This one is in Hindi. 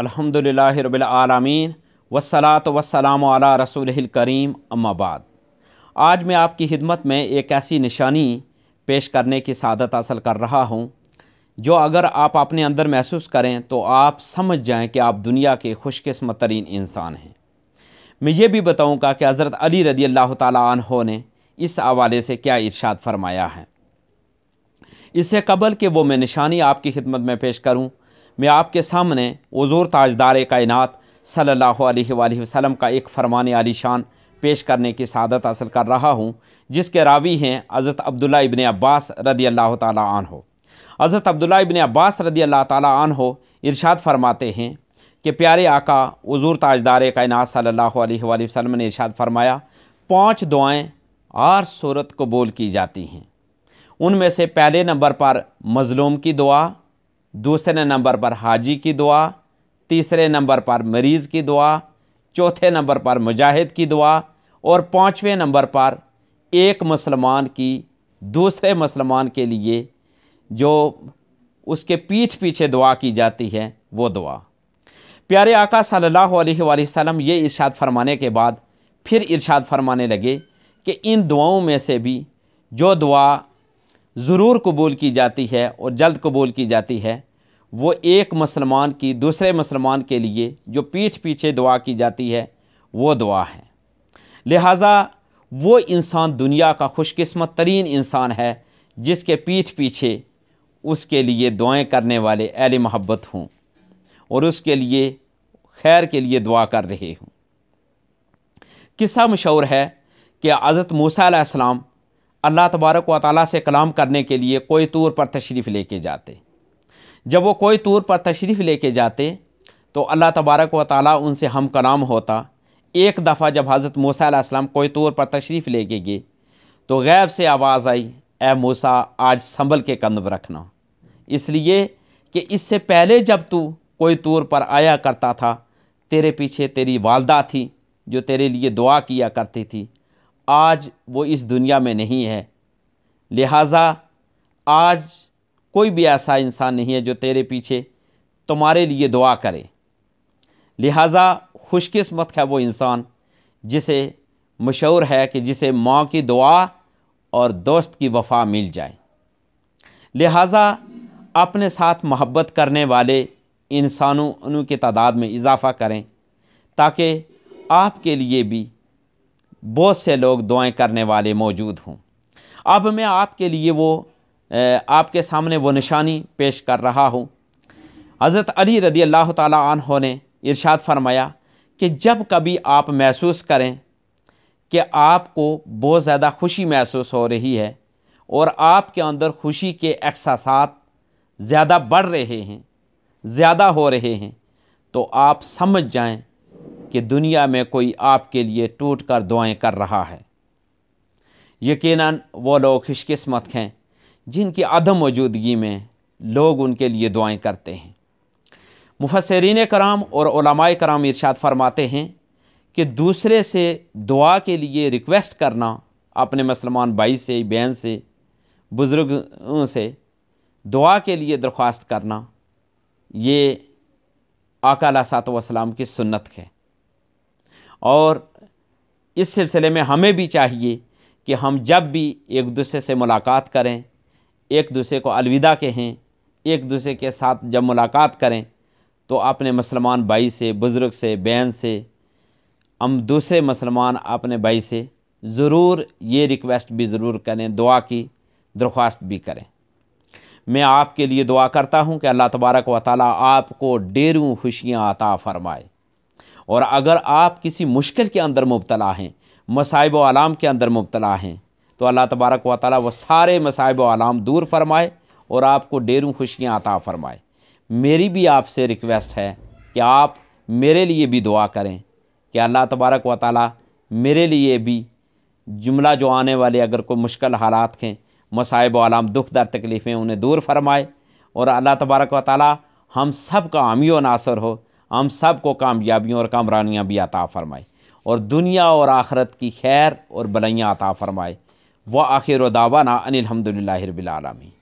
अल्हम्दुलिल्लाह रबिल आलमीन वसलात वसलाम अला रसूल करीम अम्माबाद आज मैं आपकी खिदमत में एक ऐसी निशानी पेश करने की सादत हासिल कर रहा हूँ जो अगर आप अपने अंदर महसूस करें तो आप समझ जाएं कि आप दुनिया के खुशकस्मत तरीन इंसान हैं मैं ये भी बताऊँगा कि हज़रत अली रदी अल्लाह तहों ने इस हवाले से क्या इर्शाद फरमाया है इससे कबल कि वो मैं निशानी आपकी खिदमत में पेश करूँ मैं आपके सामने वज़ूर ताजदार कायनत सल्लल्लाहु अलैहि वसल्लम का एक फरमान आलीशान पेश करने की सादत हासिल कर रहा हूँ जिसके रावी हैं हज़रत अब्दुल्ला इबन अब्बास रदी अल्लाह तन हो हज़रत अब्दुल्ला इबन अब्बास रदी अल्लाह तन हो इरशाद फरमाते हैं कि प्यारे आका हजूर ताजदार कायनात सल्लल्लाहु अलैहि वसल्लम ने इरशाद फरमाया पाँच दुआएँ हर सूरत कबूल की जाती हैं उनमें से पहले नंबर पर मज़लूम की दुआ दूसरे नंबर पर हाजी की दुआ तीसरे नंबर पर मरीज़ की दुआ चौथे नंबर पर मुजाहिद की दुआ और पाँचवें नंबर पर एक मुसलमान की दूसरे मुसलमान के लिए जो उसके पीछ पीछे दुआ की जाती है वो दुआ प्यारे आका सल्लल्लाहु अलैहि वसल्लम ये इरशाद फरमाने के बाद फिर इरशाद फरमाने लगे कि इन दुआओं में से भी जो दुआ ज़रूर कबूल की जाती है और जल्द कबूल की जाती है वो एक मुसलमान की दूसरे मुसलमान के लिए जो पीठ पीछे दुआ की जाती है वो दुआ है लिहाजा वो इंसान दुनिया का खुशकस्मत तरीन इंसान है जिसके पीठ पीछे उसके लिए दुआएं करने वाले अहल मोहब्बत हों और उसके लिए खैर के लिए दुआ कर रहे हों किस्सा मशहूर है कि हज़रत मूसा अल्लाह तबारक व ताली से कलाम करने के लिए कोई तूर पर तशरीफ़ लेके जाते जब वो कोई तूर पर तशरीफ़ लेके जाते तो अल्लाह तबारक व ताली उनसे हम कलाम होता एक दफ़ा जब हज़रत मूसा आसमाम कोई तूर पर तशरीफ़ लेके गए तो गैब से आवाज़ आई ए मूसा आज संभल के कदम रखना इसलिए कि इससे पहले जब तू कोई तूर पर आया करता था तेरे पीछे तेरी वालदा थी जो तेरे लिए दुआ किया करती थी आज वो इस दुनिया में नहीं है लिहाजा आज कोई भी ऐसा इंसान नहीं है जो तेरे पीछे तुम्हारे लिए दुआ करे लिहाजा खुशकिस्मत है वो इंसान जिसे मशहूर है कि जिसे माँ की दुआ और दोस्त की वफा मिल जाए लिहाजा अपने साथ मोहब्बत करने वाले इंसानों की तादाद में इजाफ़ा करें ताकि आपके लिए भी बहुत से लोग दुआएं करने वाले मौजूद हों अब मैं आपके लिए वो आपके सामने वो निशानी पेश कर रहा हूँ हज़रत अली रदी अल्लाह तहों ने इरशाद फरमाया कि जब कभी आप महसूस करें कि आपको बहुत ज़्यादा खुशी महसूस हो रही है और आपके अंदर खुशी के एहसास ज़्यादा बढ़ रहे हैं ज़्यादा हो रहे हैं तो आप समझ जाएं कि दुनिया में कोई आपके लिए टूट कर दुआएँ कर रहा है यकीन वो लोग खुशकस्मत हैं जिनकी अदम मौजूदगी में लोग उनके लिए दुआएँ करते हैं मुफसरीन कराम और कराम इरशाद फरमाते हैं कि दूसरे से दुआ के लिए रिक्वेस्ट करना अपने मुसलमान भाई से बहन से बुज़ुर्ग से दुआ के लिए दरख्वास्त करना ये आकाला सात वसलाम की सुन्नत है और इस सिलसिले में हमें भी चाहिए कि हम जब भी एक दूसरे से मुलाकात करें एक दूसरे को अलविदा कहें एक दूसरे के साथ जब मुलाकात करें तो अपने मुसलमान भाई से बुज़ुर्ग से बहन से हम दूसरे मुसलमान अपने भाई से ज़रूर ये रिक्वेस्ट भी ज़रूर करें दुआ की दरख्वास्त भी करें मैं आपके लिए दुआ करता हूँ कि अल्लाह तबारक व ताली आपको डेरू खुशियाँ अता फ़रमाए और अगर आप किसी मुश्किल के अंदर मुबतला हैं मसाइब आलाम के अंदर मुबतला हैं तो अल्लाह तबारक व ताली वह सारे मसाइब आलाम दूर फरमाए और आपको डेरू खुशियाँ आता फरमाए मेरी भी आपसे रिक्वेस्ट है कि आप मेरे लिए भी दुआ करें कि अल्लाह तबारक व ताली मेरे लिए भी जुमला जो आने वाले अगर कोई मुश्किल हालात हैं मसाइब आलाम दुख दर तकलीफ़ें उन्हें दूर फरमाए और अल्लाह तबारक व ताली हम सब का आमियो नासर हो हम सब को कामयाबियों और कामरानियाँ भी अता फ़रमाए और दुनिया और आखरत की खैर और बलैयाँ अता फ़रमाए व आखिर दावाना अनिलहमदिल्ला रबालमी